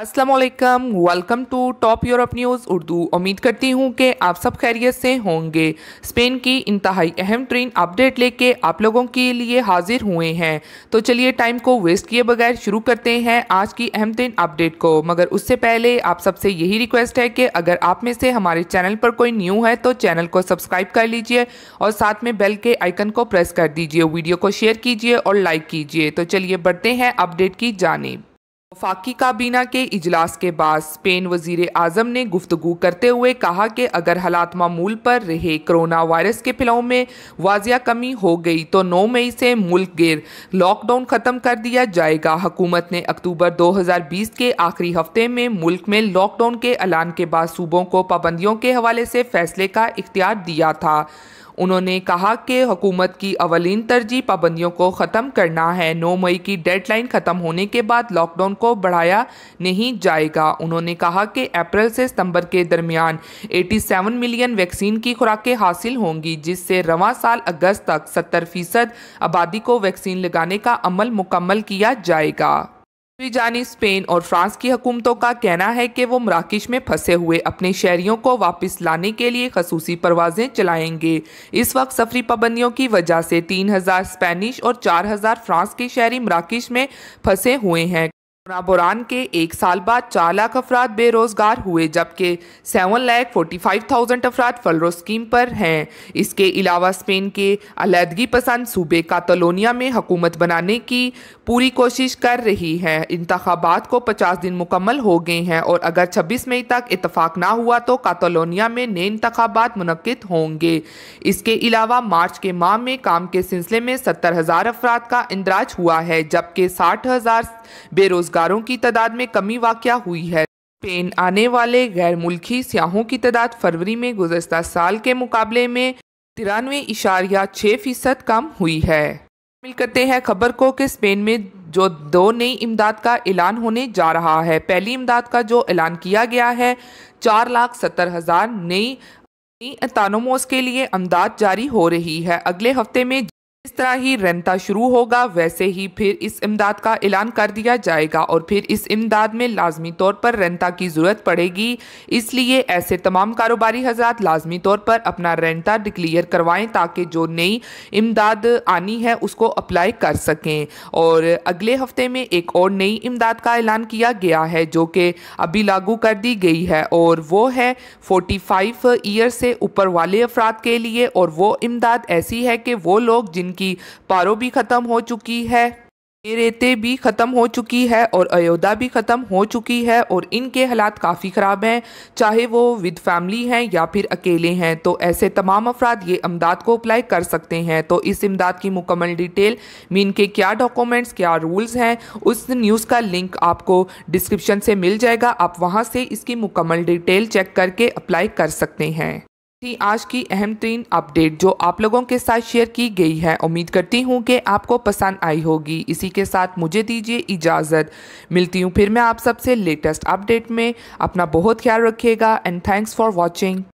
Aslam welcome to top Europe news Urdu उम्मीद करती हूँ कि आप सब खैरियत से होंगे स्पेन की इंतहाई अहम तरीन अपडेट लेके आप लोगों के लिए हाजिर हुए हैं तो चलिए टाइम को वेस्ट किए बगैर शुरू करते हैं आज की अहम तरीन अपडेट को मगर उससे पहले आप सबसे यही रिक्वेस्ट है कि अगर आप में से हमारे चैनल पर कोई न्यू है तो चैनल को सब्सक्राइब कर लीजिए और साथ में बेल के आइकन को प्रेस कर दीजिए वीडियो को शेयर कीजिए और लाइक कीजिए तो चलिए बढ़ते हैं अपडेट की जानब वफाकी काबीना के इजलास के बाद स्पेन वजीर आजम ने गुफ्तु करते हुए कहा कि अगर हालात मामूल पर रहे कोरोना वायरस के फैलाव में वाजिया कमी हो गई तो 9 मई से मुल्क गिर लॉकडाउन ख़त्म कर दिया जाएगा हुकूमत ने अक्टूबर 2020 के आखिरी हफ्ते में मुल्क में लॉकडाउन के ऐलान के बाद सूबों को पाबंदियों के हवाले से फैसले का इख्तियार दिया था उन्होंने कहा कि हुकूमत की अवलिन तरजीह पाबंदियों को ख़त्म करना है नौ मई की डेडलाइन ख़त्म होने के बाद लॉकडाउन को बढ़ाया नहीं जाएगा उन्होंने कहा कि अप्रैल से सितंबर के दरमियान 87 मिलियन वैक्सीन की खुराकें हासिल होंगी जिससे रवा साल अगस्त तक सत्तर फीसद आबादी को वैक्सीन लगाने का अमल मुकम्मल किया जाएगा जानी स्पेन और फ्रांस की हुकूमतों का कहना है कि वो मराकश में फंसे हुए अपने शहरियों को वापस लाने के लिए खसूसी परवाजें चलाएंगे इस वक्त सफरी पाबंदियों की वजह से 3000 स्पेनिश और 4000 फ्रांस के शहरी मराकश में फंसे हुए हैं बुरान के एक साल बाद चार लाख अफराद बेरोजगार हुए जबकि seven lakh forty five thousand अफराद फलरो स्कीम पर हैं इसके अलावा स्पेन के अलीहदगी पसंद सूबे कातलोनिया में हुकूमत बनाने की पूरी कोशिश कर रही है इंतबात को पचास दिन मुकम्मल हो गए हैं और अगर छब्बीस मई तक इतफाक़ ना हुआ तो कातलोनिया में नए इंतबात मनद होंगे इसके अलावा मार्च के माह में काम के सिलसिले में सत्तर हज़ार अफराद का इंदराज हुआ है जबकि साठ हज़ार बेरोजगार रोजगारों की तादाद में कमी वाक़ हुई है स्पेन आने वाले गैर मुल्की सियाहों की तादाद फरवरी में गुजशत साल के मुकाबले में तिरानवे इशारिया छः फीसद कम हुई है शामिल करते हैं खबर को कि स्पेन में जो दो नई इमदाद का ऐलान होने जा रहा है पहली इमदाद का जो ऐलान किया गया है चार लाख सत्तर हज़ार नई तानोमोस के लिए अमदाद जारी हो रही है अगले हफ्ते में जिस तरह ही रेंता शुरू होगा वैसे ही फिर इस इमदाद का ऐलान कर दिया जाएगा और फिर इस इमदाद में लाजमी तौर पर रेंता की ज़रूरत पड़ेगी इसलिए ऐसे तमाम कारोबारी हजरात लाजमी तौर पर अपना रंता डिक्लेयर करवाएं ताकि जो नई इमदाद आनी है उसको अप्लाई कर सकें और अगले हफ्ते में एक और नई इमदाद का ऐलान किया गया है जो कि अभी लागू कर दी गई है और वो है फोर्टी फाइव ईयर से ऊपर वाले अफराद के लिए और वो इमदाद ऐसी है कि वो लोग जिन की पारो भी ख़त्म हो चुकी है रेते रेतें भी ख़त्म हो चुकी है और अयोध्या भी ख़त्म हो चुकी है और इनके हालात काफ़ी ख़राब हैं चाहे वो विद फैमिली हैं या फिर अकेले हैं तो ऐसे तमाम अफराद ये अमदाद को अप्लाई कर सकते हैं तो इस इमदाद की मुकम्मल डिटेल मीन के क्या डॉक्यूमेंट्स क्या रूल्स हैं उस न्यूज़ का लिंक आपको डिस्क्रिप्शन से मिल जाएगा आप वहाँ से इसकी मुकम्मल डिटेल चेक करके अप्लाई कर सकते हैं थी आज की अहम तीन अपडेट जो आप लोगों के साथ शेयर की गई है उम्मीद करती हूँ कि आपको पसंद आई होगी इसी के साथ मुझे दीजिए इजाज़त मिलती हूँ फिर मैं आप सबसे लेटेस्ट अपडेट में अपना बहुत ख्याल रखिएगा एंड थैंक्स फॉर वॉचिंग